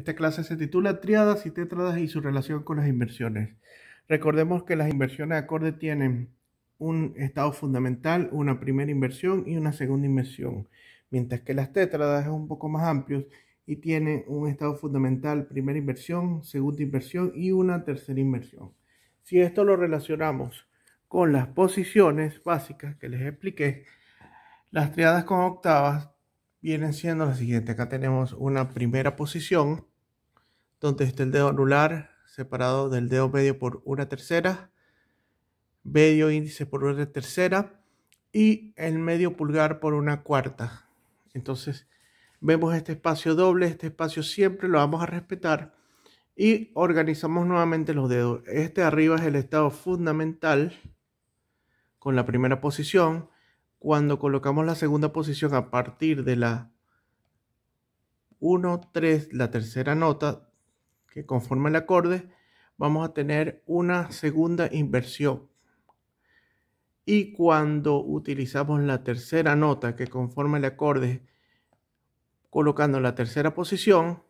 Esta clase se titula Triadas y tetradas y su relación con las inversiones. Recordemos que las inversiones de acorde tienen un estado fundamental, una primera inversión y una segunda inversión, mientras que las tétradas es un poco más amplios y tienen un estado fundamental, primera inversión, segunda inversión y una tercera inversión. Si esto lo relacionamos con las posiciones básicas que les expliqué, las triadas con octavas vienen siendo las siguientes. Acá tenemos una primera posición, donde está el dedo anular separado del dedo medio por una tercera, medio índice por una tercera y el medio pulgar por una cuarta. Entonces vemos este espacio doble, este espacio siempre lo vamos a respetar y organizamos nuevamente los dedos. Este arriba es el estado fundamental con la primera posición. Cuando colocamos la segunda posición a partir de la 1, 3, la tercera nota, que conforma el acorde, vamos a tener una segunda inversión. Y cuando utilizamos la tercera nota que conforma el acorde, colocando la tercera posición,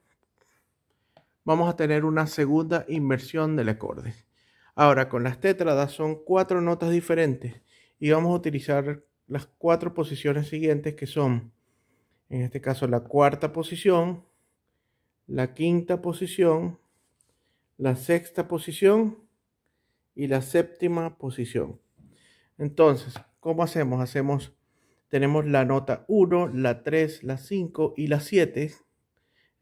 vamos a tener una segunda inversión del acorde. Ahora, con las tétradas son cuatro notas diferentes y vamos a utilizar las cuatro posiciones siguientes que son, en este caso, la cuarta posición, la quinta posición, la sexta posición y la séptima posición. Entonces, ¿cómo hacemos? Hacemos, tenemos la nota 1, la 3, la 5 y la 7.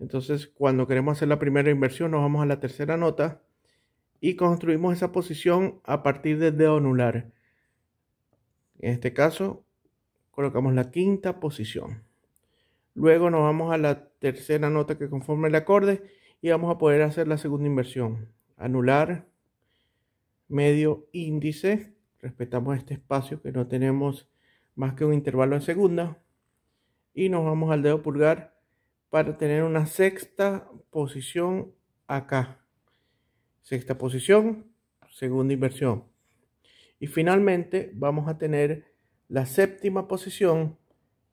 Entonces, cuando queremos hacer la primera inversión, nos vamos a la tercera nota y construimos esa posición a partir del dedo anular. En este caso, colocamos la quinta posición. Luego nos vamos a la tercera nota que conforma el acorde y vamos a poder hacer la segunda inversión. Anular medio índice, respetamos este espacio que no tenemos más que un intervalo en segunda y nos vamos al dedo pulgar para tener una sexta posición acá. Sexta posición, segunda inversión. Y finalmente vamos a tener la séptima posición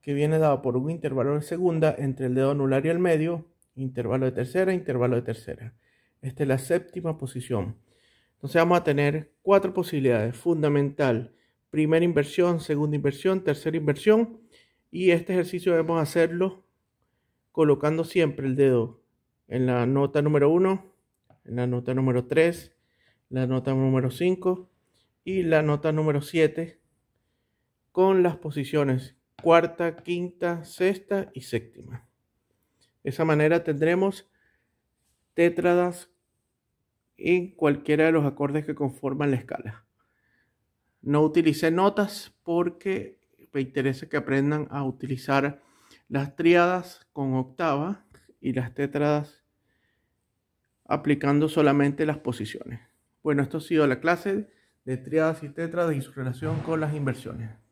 que viene dada por un intervalo en segunda entre el dedo anular y el medio intervalo de tercera, intervalo de tercera. Esta es la séptima posición. Entonces vamos a tener cuatro posibilidades. Fundamental, primera inversión, segunda inversión, tercera inversión. Y este ejercicio debemos hacerlo colocando siempre el dedo en la nota número 1, en la nota número 3, la nota número 5 y la nota número 7 con las posiciones cuarta, quinta, sexta y séptima. De esa manera tendremos tétradas en cualquiera de los acordes que conforman la escala. No utilicé notas porque me interesa que aprendan a utilizar las triadas con octava y las tétradas aplicando solamente las posiciones. Bueno, esto ha sido la clase de triadas y tétradas y su relación con las inversiones.